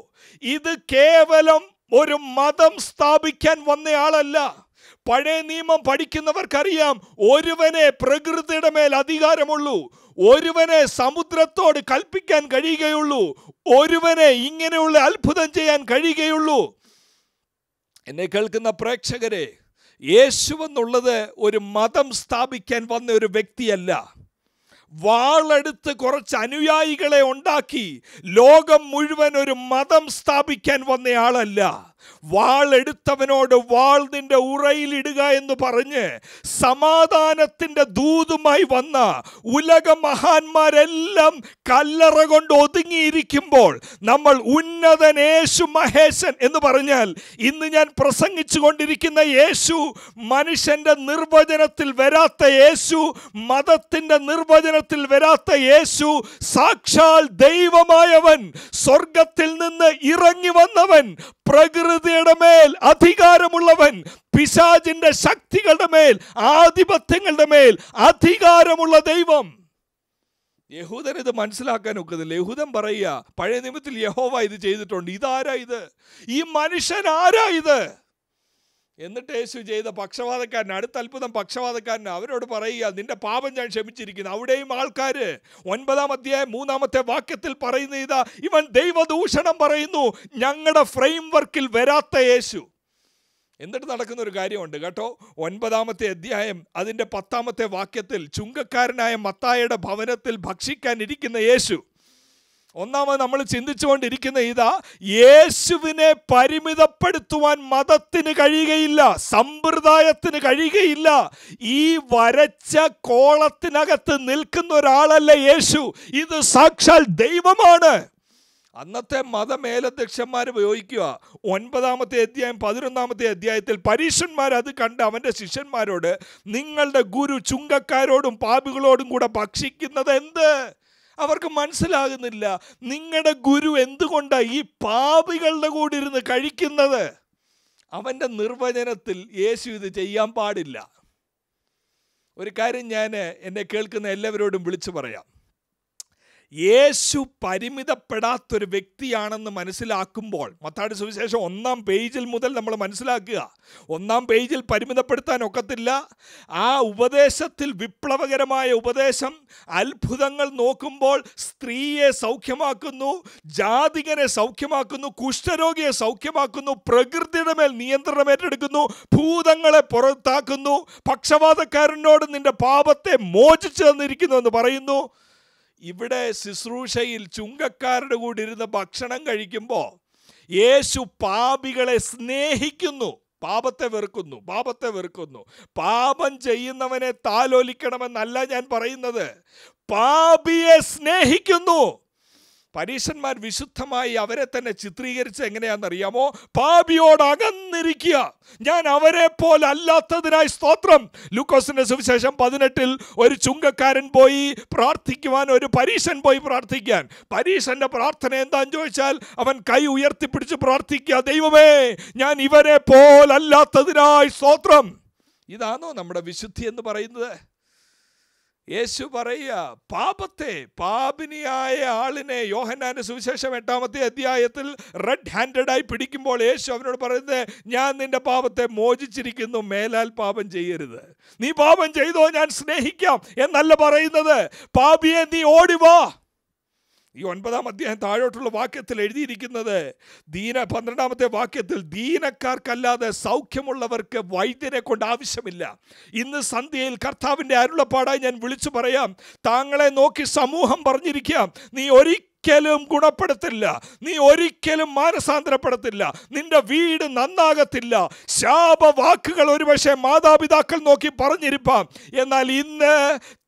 ഇത് കേവലം ഒരു മതം സ്ഥാപിക്കാൻ വന്നയാളല്ല പഴയ നിയമം പഠിക്കുന്നവർക്കറിയാം ഒരുവനെ പ്രകൃതിയുടെ മേൽ അധികാരമുള്ളൂ ഒരുവനെ സമുദ്രത്തോട് കൽപ്പിക്കാൻ കഴിയുകയുള്ളൂ ഒരുവനെ ഇങ്ങനെയുള്ള അത്ഭുതം ചെയ്യാൻ കഴിയുകയുള്ളൂ എന്നെ കേൾക്കുന്ന പ്രേക്ഷകരെ യേശു എന്നുള്ളത് ഒരു മതം സ്ഥാപിക്കാൻ വന്ന ഒരു വ്യക്തിയല്ല വാളെടുത്ത് കുറച്ച് അനുയായികളെ ഉണ്ടാക്കി ലോകം മുഴുവൻ ഒരു മതം സ്ഥാപിക്കാൻ വന്നയാളല്ല വാളെടുത്തവനോട് വാൾ നിന്റെ ഉറയിലിടുക എന്ന് പറഞ്ഞ് സമാധാനത്തിൻ്റെ ദൂതുമായി വന്ന ഉലക മഹാന്മാരെല്ലാം കല്ലറ കൊണ്ട് ഒതുങ്ങിയിരിക്കുമ്പോൾ നമ്മൾ ഉന്നതൻ യേശു മഹേശൻ എന്ന് പറഞ്ഞാൽ ഇന്ന് ഞാൻ പ്രസംഗിച്ചു കൊണ്ടിരിക്കുന്ന യേശു മനുഷ്യൻ്റെ നിർവചനത്തിൽ വരാത്ത യേശു മതത്തിൻ്റെ നിർവചനത്തിൽ വരാത്ത യേശു സാക്ഷാൽ ദൈവമായവൻ സ്വർഗത്തിൽ നിന്ന് ഇറങ്ങി വന്നവൻ പ്രകൃതി ജനതയുടെ മേൽ അധികാരമുള്ളവൻ പിശാജിന്റെ ശക്തികളുടെ മേൽ ആധിപത്യങ്ങളുടെ മേൽ അധികാരമുള്ള ദൈവം യഹൂദൻ ഇത് മനസ്സിലാക്കാൻ ഒക്കുന്നില്ല യഹൂദൻ പറയുക പഴയ നിയമത്തിൽ യഹോവ ഇത് ചെയ്തിട്ടുണ്ട് ഇതാരാ ഇത് ഈ മനുഷ്യൻ ആരാ ഇത് എന്നിട്ട് യേശു ചെയ്ത പക്ഷപാതക്കാരൻ അടുത്ത അത്ഭുതം പക്ഷപാതക്കാരന് അവരോട് പറയുക നിന്റെ പാപം ഞാൻ ക്ഷമിച്ചിരിക്കുന്നു അവിടെയും ആൾക്കാർ ഒൻപതാം അധ്യായം മൂന്നാമത്തെ വാക്യത്തിൽ പറയുന്ന ഇതാ ഇവൻ ദൈവദൂഷണം പറയുന്നു ഞങ്ങളുടെ ഫ്രെയിം വർക്കിൽ വരാത്ത യേശു എന്നിട്ട് നടക്കുന്ന ഒരു കാര്യമുണ്ട് കേട്ടോ ഒൻപതാമത്തെ അധ്യായം അതിൻ്റെ പത്താമത്തെ വാക്യത്തിൽ ചുങ്കക്കാരനായ മത്തായുടെ ഭവനത്തിൽ ഭക്ഷിക്കാനിരിക്കുന്ന യേശു ഒന്നാമത് നമ്മൾ ചിന്തിച്ചുകൊണ്ടിരിക്കുന്ന ഇതാ യേശുവിനെ പരിമിതപ്പെടുത്തുവാൻ മതത്തിന് കഴിയുകയില്ല സമ്പ്രദായത്തിന് കഴിയുകയില്ല ഈ വരച്ച കോളത്തിനകത്ത് നിൽക്കുന്ന ഒരാളല്ല യേശു ഇത് സാക്ഷാൽ ദൈവമാണ് അന്നത്തെ മതമേലധ്യക്ഷന്മാർ ഉപയോഗിക്കുക ഒൻപതാമത്തെ അധ്യായം പതിനൊന്നാമത്തെ അധ്യായത്തിൽ പരീക്ഷന്മാർ അത് കണ്ട് അവൻ്റെ ശിഷ്യന്മാരോട് നിങ്ങളുടെ ഗുരു ചുങ്കക്കാരോടും പാപികളോടും കൂടെ ഭക്ഷിക്കുന്നത് എന്ത് അവർക്ക് മനസ്സിലാകുന്നില്ല നിങ്ങളുടെ ഗുരു എന്തുകൊണ്ടാണ് ഈ പാപികളുടെ കൂടി ഇരുന്ന് കഴിക്കുന്നത് അവൻ്റെ നിർവചനത്തിൽ യേശു ഇത് ചെയ്യാൻ പാടില്ല ഒരു കാര്യം ഞാൻ എന്നെ കേൾക്കുന്ന എല്ലാവരോടും വിളിച്ചു പറയാം യേശു പരിമിതപ്പെടാത്തൊരു വ്യക്തിയാണെന്ന് മനസ്സിലാക്കുമ്പോൾ മത്താടി സുവിശേഷം ഒന്നാം പേജിൽ മുതൽ നമ്മൾ മനസ്സിലാക്കുക ഒന്നാം പേജിൽ പരിമിതപ്പെടുത്താൻ ഒക്കത്തില്ല ആ ഉപദേശത്തിൽ വിപ്ലവകരമായ ഉപദേശം അത്ഭുതങ്ങൾ നോക്കുമ്പോൾ സ്ത്രീയെ സൗഖ്യമാക്കുന്നു ജാതികനെ സൗഖ്യമാക്കുന്നു കുഷ്ഠരോഗിയെ സൗഖ്യമാക്കുന്നു പ്രകൃതിയുടെ മേൽ നിയന്ത്രണം ഏറ്റെടുക്കുന്നു ഭൂതങ്ങളെ പുറത്താക്കുന്നു പക്ഷപാതക്കാരനോട് നിന്റെ പാപത്തെ മോചിച്ചു തന്നിരിക്കുന്നു എന്ന് പറയുന്നു ഇവിടെ ശുശ്രൂഷയിൽ ചുങ്കക്കാരുടെ കൂടി ഇരുന്ന് ഭക്ഷണം കഴിക്കുമ്പോൾ യേശു പാപികളെ സ്നേഹിക്കുന്നു പാപത്തെ വെറുക്കുന്നു പാപത്തെ വെറുക്കുന്നു പാപം ചെയ്യുന്നവനെ താലോലിക്കണമെന്നല്ല ഞാൻ പറയുന്നത് പാപിയെ സ്നേഹിക്കുന്നു പരീശന്മാർ വിശുദ്ധമായി അവരെ തന്നെ ചിത്രീകരിച്ചത് എങ്ങനെയാണെന്നറിയാമോ പാപിയോട് അകന്നിരിക്കുക ഞാൻ അവരെ പോലെ അല്ലാത്തതിനായി സ്തോത്രം ലൂക്കോസിന്റെ സുവിശേഷം പതിനെട്ടിൽ ഒരു ചുങ്കക്കാരൻ പോയി പ്രാർത്ഥിക്കുവാൻ ഒരു പരീശൻ പോയി പ്രാർത്ഥിക്കാൻ പരീശന്റെ പ്രാർത്ഥന എന്താന്ന് ചോദിച്ചാൽ അവൻ കൈ ഉയർത്തിപ്പിടിച്ച് പ്രാർത്ഥിക്കുക ദൈവമേ ഞാൻ ഇവരെ പോലല്ലാത്തതിനായി സ്തോത്രം ഇതാണോ നമ്മുടെ വിശുദ്ധി എന്ന് പറയുന്നത് യേശു പറയുക പാപത്തെ പാപിനിയായ ആളിനെ യോഹനാന്റെ സുവിശേഷം എട്ടാമത്തെ അധ്യായത്തിൽ റെഡ് ഹാൻഡഡായി പിടിക്കുമ്പോൾ യേശു അവനോട് പറയുന്നത് ഞാൻ നിന്റെ പാപത്തെ മോചിച്ചിരിക്കുന്നു മേലാൽ പാപം ചെയ്യരുത് നീ പാപം ചെയ്തോ ഞാൻ സ്നേഹിക്കാം എന്നല്ല പറയുന്നത് പാപിയെ നീ ഓടിവാ ഈ ഒൻപതാം അധ്യായം താഴോട്ടുള്ള വാക്യത്തിൽ എഴുതിയിരിക്കുന്നത് ദീന പന്ത്രണ്ടാമത്തെ വാക്യത്തിൽ ദീനക്കാർക്കല്ലാതെ സൗഖ്യമുള്ളവർക്ക് വൈദ്യരെ കൊണ്ട് ആവശ്യമില്ല ഇന്ന് സന്ധ്യയിൽ കർത്താവിൻ്റെ അരുളപ്പാടായി ഞാൻ വിളിച്ചു പറയാം താങ്കളെ നോക്കി സമൂഹം പറഞ്ഞിരിക്കാം നീ ഒരിക്കലും ഒരിക്കലും ഗുണപ്പെടുത്തില്ല നീ ഒരിക്കലും മാനസാന്തരപ്പെടുത്തില്ല നിന്റെ വീട് നന്നാകത്തില്ല ശാപവാക്കുകൾ ഒരുപക്ഷെ മാതാപിതാക്കൾ നോക്കി പറഞ്ഞിരിപ്പാം എന്നാൽ ഇന്ന്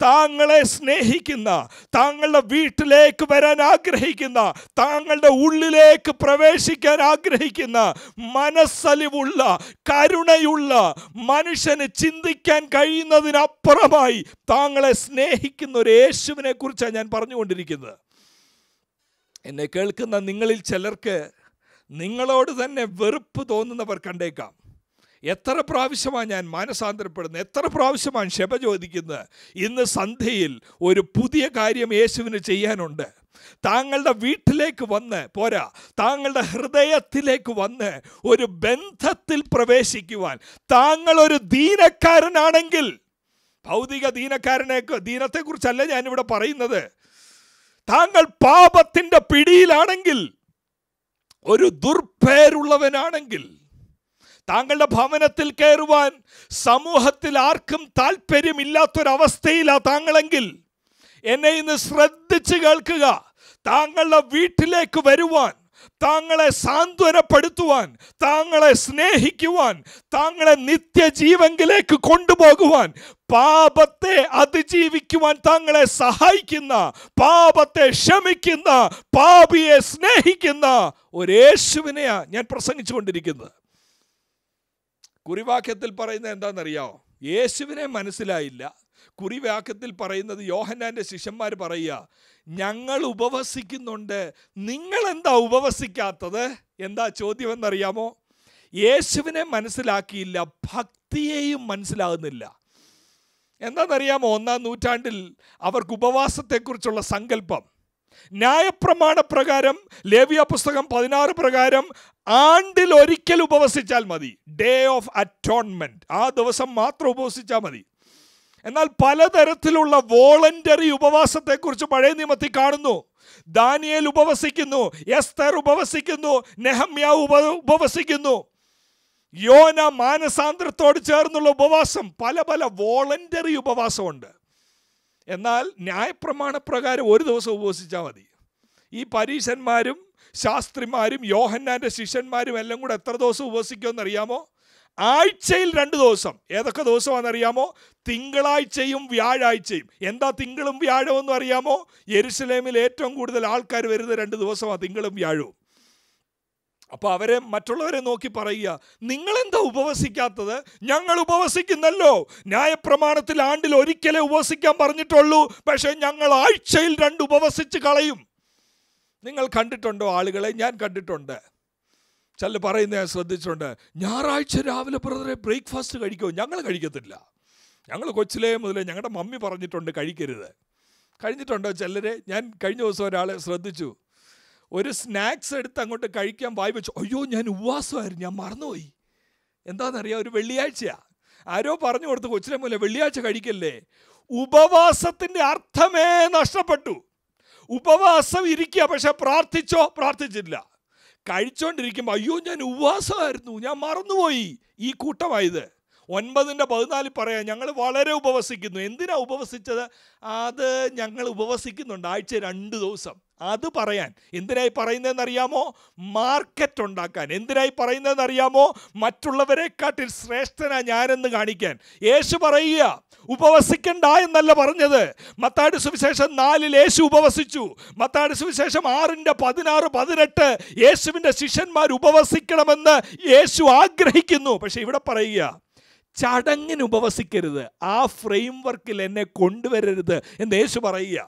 താങ്കളെ സ്നേഹിക്കുന്ന താങ്കളുടെ വീട്ടിലേക്ക് വരാൻ ആഗ്രഹിക്കുന്ന താങ്കളുടെ ഉള്ളിലേക്ക് പ്രവേശിക്കാൻ ആഗ്രഹിക്കുന്ന മനസ്സലിവുള്ള കരുണയുള്ള മനുഷ്യന് ചിന്തിക്കാൻ കഴിയുന്നതിനപ്പുറമായി താങ്കളെ സ്നേഹിക്കുന്ന ഒരു യേശുവിനെ കുറിച്ചാണ് ഞാൻ പറഞ്ഞുകൊണ്ടിരിക്കുന്നത് എന്നെ കേൾക്കുന്ന നിങ്ങളിൽ ചിലർക്ക് നിങ്ങളോട് തന്നെ വെറുപ്പ് തോന്നുന്നവർ കണ്ടേക്കാം എത്ര പ്രാവശ്യമാണ് ഞാൻ മാനസാന്തരപ്പെടുന്നത് എത്ര പ്രാവശ്യമാണ് ക്ഷമ ചോദിക്കുന്നത് ഇന്ന് സന്ധ്യയിൽ ഒരു പുതിയ കാര്യം യേശുവിന് ചെയ്യാനുണ്ട് താങ്കളുടെ വീട്ടിലേക്ക് വന്ന് പോരാ താങ്കളുടെ ഹൃദയത്തിലേക്ക് വന്ന് ഒരു ബന്ധത്തിൽ പ്രവേശിക്കുവാൻ താങ്കൾ ഒരു ദീനക്കാരനാണെങ്കിൽ ഭൗതിക ദീനക്കാരനെ ദീനത്തെക്കുറിച്ചല്ല ഞാനിവിടെ പറയുന്നത് താങ്കൾ പാപത്തിൻ്റെ പിടിയിലാണെങ്കിൽ ഒരു ദുർപ്പേരുള്ളവനാണെങ്കിൽ താങ്കളുടെ ഭവനത്തിൽ കയറുവാൻ സമൂഹത്തിൽ ആർക്കും താല്പര്യമില്ലാത്തൊരവസ്ഥയിലാണ് താങ്കളെങ്കിൽ എന്നെ ഇന്ന് ശ്രദ്ധിച്ച് കേൾക്കുക താങ്കളുടെ വീട്ടിലേക്ക് വരുവാൻ താങ്കളെ സാന്ത്വനപ്പെടുത്തുവാൻ താങ്കളെ സ്നേഹിക്കുവാൻ താങ്കളെ നിത്യജീവങ്കിലേക്ക് കൊണ്ടുപോകുവാൻ പാപത്തെ അതിജീവിക്കുവാൻ താങ്കളെ സഹായിക്കുന്ന പാപത്തെ ക്ഷമിക്കുന്ന പാപിയെ സ്നേഹിക്കുന്ന ഒരു യേശുവിനെയാണ് ഞാൻ പ്രസംഗിച്ചു കൊണ്ടിരിക്കുന്നത് കുറിവാക്യത്തിൽ പറയുന്നത് എന്താണെന്നറിയാമോ യേശുവിനെ മനസ്സിലായില്ല കുറിവാക്യത്തിൽ പറയുന്നത് യോഹനാൻ്റെ ശിഷ്യന്മാർ പറയുക ഞങ്ങൾ ഉപവസിക്കുന്നുണ്ട് നിങ്ങളെന്താ ഉപവസിക്കാത്തത് എന്താ ചോദ്യം എന്നറിയാമോ യേശുവിനെ മനസ്സിലാക്കിയില്ല ഭക്തിയെയും മനസ്സിലാകുന്നില്ല എന്താണെന്നറിയാമോ ഒന്നാം നൂറ്റാണ്ടിൽ അവർക്ക് ഉപവാസത്തെക്കുറിച്ചുള്ള സങ്കല്പം ന്യായപ്രമാണ പ്രകാരം ലേവിയ പുസ്തകം പതിനാറ് പ്രകാരം ആണ്ടിൽ ഒരിക്കൽ ഉപവസിച്ചാൽ മതി ഡേ ഓഫ് അറ്റോൺമെൻറ്റ് ആ ദിവസം മാത്രം ഉപവസിച്ചാൽ മതി എന്നാൽ പലതരത്തിലുള്ള വോളണ്ടറി ഉപവാസത്തെക്കുറിച്ച് പഴയ നിയമത്തിൽ കാണുന്നു ദാനിയേൽ ഉപവസിക്കുന്നു എസ്തർ ഉപവസിക്കുന്നു നെഹമ്യ ഉപ ഉപവസിക്കുന്നു യോന മാനസാന്തരത്തോട് ചേർന്നുള്ള ഉപവാസം പല പല വോളണ്ടറി ഉപവാസമുണ്ട് എന്നാൽ ന്യായപ്രമാണ പ്രകാരം ഒരു ദിവസം ഉപവസിച്ചാൽ മതി ഈ പരീശന്മാരും ശാസ്ത്രിമാരും യോഹന്നാൻ്റെ ശിഷ്യന്മാരും എല്ലാം കൂടെ എത്ര ദിവസം ഉപവസിക്കുമെന്ന് അറിയാമോ ആഴ്ചയിൽ രണ്ട് ദിവസം ഏതൊക്കെ ദിവസമാണെന്നറിയാമോ തിങ്കളാഴ്ചയും വ്യാഴാഴ്ചയും എന്താ തിങ്കളും വ്യാഴവും എന്ന് അറിയാമോ യെരുസലേമിൽ ഏറ്റവും കൂടുതൽ ആൾക്കാർ വരുന്ന രണ്ട് ദിവസമാണ് തിങ്കളും വ്യാഴവും അപ്പോൾ അവരെ മറ്റുള്ളവരെ നോക്കി പറയുക നിങ്ങളെന്താ ഉപവസിക്കാത്തത് ഞങ്ങൾ ഉപവസിക്കുന്നല്ലോ ന്യായപ്രമാണത്തിൽ ആണ്ടിൽ ഒരിക്കലേ ഉപവസിക്കാൻ പറഞ്ഞിട്ടുള്ളൂ പക്ഷേ ഞങ്ങൾ ആഴ്ചയിൽ രണ്ട് ഉപവസിച്ച് കളയും നിങ്ങൾ കണ്ടിട്ടുണ്ടോ ആളുകളെ ഞാൻ കണ്ടിട്ടുണ്ട് ചില പറയുന്നത് ഞാൻ ശ്രദ്ധിച്ചിട്ടുണ്ട് ഞായറാഴ്ച രാവിലെ ബ്രദറെ ബ്രേക്ക്ഫാസ്റ്റ് കഴിക്കുമോ ഞങ്ങൾ കഴിക്കത്തില്ല ഞങ്ങൾ കൊച്ചിലേ മുതലേ ഞങ്ങളുടെ മമ്മി പറഞ്ഞിട്ടുണ്ട് കഴിക്കരുത് കഴിഞ്ഞിട്ടുണ്ടോ ചിലരെ ഞാൻ കഴിഞ്ഞ ദിവസം ഒരാളെ ശ്രദ്ധിച്ചു ഒരു സ്നാക്സ് എടുത്ത് അങ്ങോട്ട് കഴിക്കാൻ വായി വെച്ചു അയ്യോ ഞാൻ ഉപവാസമായിരുന്നു ഞാൻ മറന്നുപോയി എന്താണെന്നറിയാം ഒരു വെള്ളിയാഴ്ചയാണ് ആരോ പറഞ്ഞു കൊടുത്ത് കൊച്ചിലെ മുതലേ വെള്ളിയാഴ്ച കഴിക്കല്ലേ ഉപവാസത്തിൻ്റെ അർത്ഥമേ നഷ്ടപ്പെട്ടു ഉപവാസം ഇരിക്കുക പക്ഷെ പ്രാർത്ഥിച്ചോ പ്രാർത്ഥിച്ചില്ല കഴിച്ചുകൊണ്ടിരിക്കുമ്പോൾ അയ്യോ ഞാൻ ഉപവാസമായിരുന്നു ഞാൻ മറന്നുപോയി ഈ കൂട്ടമായത് ഒൻപതിൻ്റെ പതിനാല് പറയാം ഞങ്ങൾ വളരെ ഉപവസിക്കുന്നു എന്തിനാണ് ഉപവസിച്ചത് അത് ഞങ്ങൾ ഉപവസിക്കുന്നുണ്ട് ആഴ്ച രണ്ട് ദിവസം അത് പറയാൻ എന്തിനായി പറയുന്നതെന്നറിയാമോ മാർക്കറ്റ് ഉണ്ടാക്കാൻ എന്തിനായി പറയുന്നതെന്നറിയാമോ മറ്റുള്ളവരെക്കാട്ടിൽ ശ്രേഷ്ഠന ഞാനെന്ന് കാണിക്കാൻ യേശു പറയുക ഉപവസിക്കണ്ട എന്നല്ല പറഞ്ഞത് മത്താടി സുവിശേഷം നാലിൽ യേശു ഉപവസിച്ചു മത്താടി സുവിശേഷം ആറിൻ്റെ പതിനാറ് പതിനെട്ട് യേശുവിൻ്റെ ശിഷ്യന്മാർ ഉപവസിക്കണമെന്ന് യേശു ആഗ്രഹിക്കുന്നു പക്ഷേ ഇവിടെ പറയുക ചടങ്ങിന് ഉപവസിക്കരുത് ആ ഫ്രെയിം വർക്കിൽ എന്നെ കൊണ്ടുവരരുത് എന്ന് യേശു പറയുക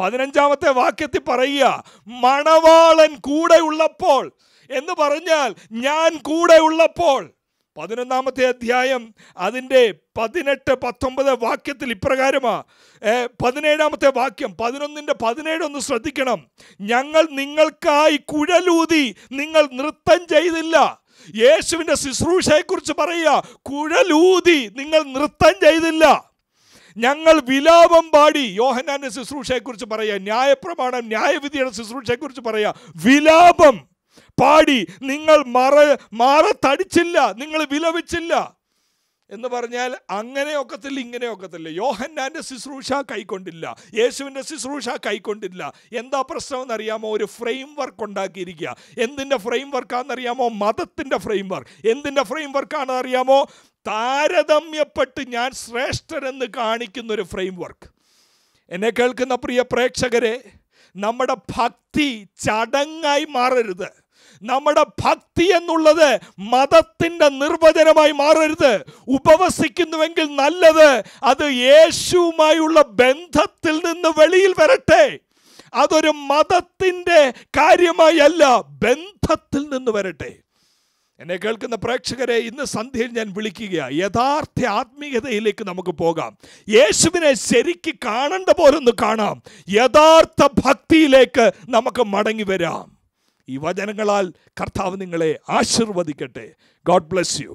പതിനഞ്ചാമത്തെ വാക്യത്തിൽ പറയുക മണവാളൻ കൂടെ ഉള്ളപ്പോൾ എന്ന് പറഞ്ഞാൽ ഞാൻ കൂടെ ഉള്ളപ്പോൾ പതിനൊന്നാമത്തെ അധ്യായം അതിൻ്റെ പതിനെട്ട് പത്തൊമ്പത് വാക്യത്തിൽ ഇപ്രകാരമാ പതിനേഴാമത്തെ വാക്യം പതിനൊന്നിൻ്റെ പതിനേഴൊന്ന് ശ്രദ്ധിക്കണം ഞങ്ങൾ നിങ്ങൾക്കായി കുഴലൂതി നിങ്ങൾ നൃത്തം ചെയ്തില്ല യേശുവിൻ്റെ ശുശ്രൂഷയെക്കുറിച്ച് പറയുക കുഴലൂതി നിങ്ങൾ നൃത്തം ചെയ്തില്ല ഞങ്ങൾ വിലാപം പാടി യോഹനാന്റെ ശുശ്രൂഷയെക്കുറിച്ച് പറയുക ന്യായപ്രമാണം ന്യായവിധിയുടെ ശുശ്രൂഷയെക്കുറിച്ച് പറയുക വിലാപം പാടി നിങ്ങൾ മറ മാറത്തടിച്ചില്ല നിങ്ങൾ വിലപിച്ചില്ല എന്ന് പറഞ്ഞാൽ അങ്ങനെ ഒക്കത്തില്ല ഇങ്ങനെ ഒക്കത്തില്ല യോഹന്നാൻ്റെ ശുശ്രൂഷ കൈക്കൊണ്ടില്ല യേശുവിൻ്റെ ശുശ്രൂഷ കൈക്കൊണ്ടില്ല എന്താ പ്രശ്നം എന്നറിയാമോ ഒരു ഫ്രെയിം വർക്ക് ഉണ്ടാക്കിയിരിക്കുക എന്തിൻ്റെ ഫ്രെയിം വർക്കാണെന്നറിയാമോ മതത്തിൻ്റെ ഫ്രെയിം വർക്ക് എന്തിൻ്റെ ഫ്രെയിം വർക്കാണെന്ന് അറിയാമോ താരതമ്യപ്പെട്ട് ഞാൻ കാണിക്കുന്ന ഒരു ഫ്രെയിം വർക്ക് എന്നെ കേൾക്കുന്ന പ്രിയ പ്രേക്ഷകരെ നമ്മുടെ ഭക്തി ചടങ്ങായി മാറരുത് നമ്മുടെ ഭക്തി എന്നുള്ളത് മതത്തിൻ്റെ നിർവചനമായി മാറരുത് ഉപവസിക്കുന്നുവെങ്കിൽ നല്ലത് അത് യേശുവുമായുള്ള ബന്ധത്തിൽ നിന്ന് വെളിയിൽ വരട്ടെ അതൊരു മതത്തിൻ്റെ കാര്യമായി അല്ല ബന്ധത്തിൽ നിന്ന് വരട്ടെ എന്നെ കേൾക്കുന്ന പ്രേക്ഷകരെ ഇന്ന് സന്ധ്യയിൽ ഞാൻ വിളിക്കുക യഥാർത്ഥ ആത്മീയതയിലേക്ക് നമുക്ക് പോകാം യേശുവിനെ ശരിക്ക് കാണേണ്ട പോലൊന്ന് കാണാം യഥാർത്ഥ ഭക്തിയിലേക്ക് നമുക്ക് മടങ്ങി വരാം ഈ വചനങ്ങളാൽ കർത്താവ് നിങ്ങളെ ആശീർവദിക്കട്ടെ ഗോഡ് ബ്ലെസ് യു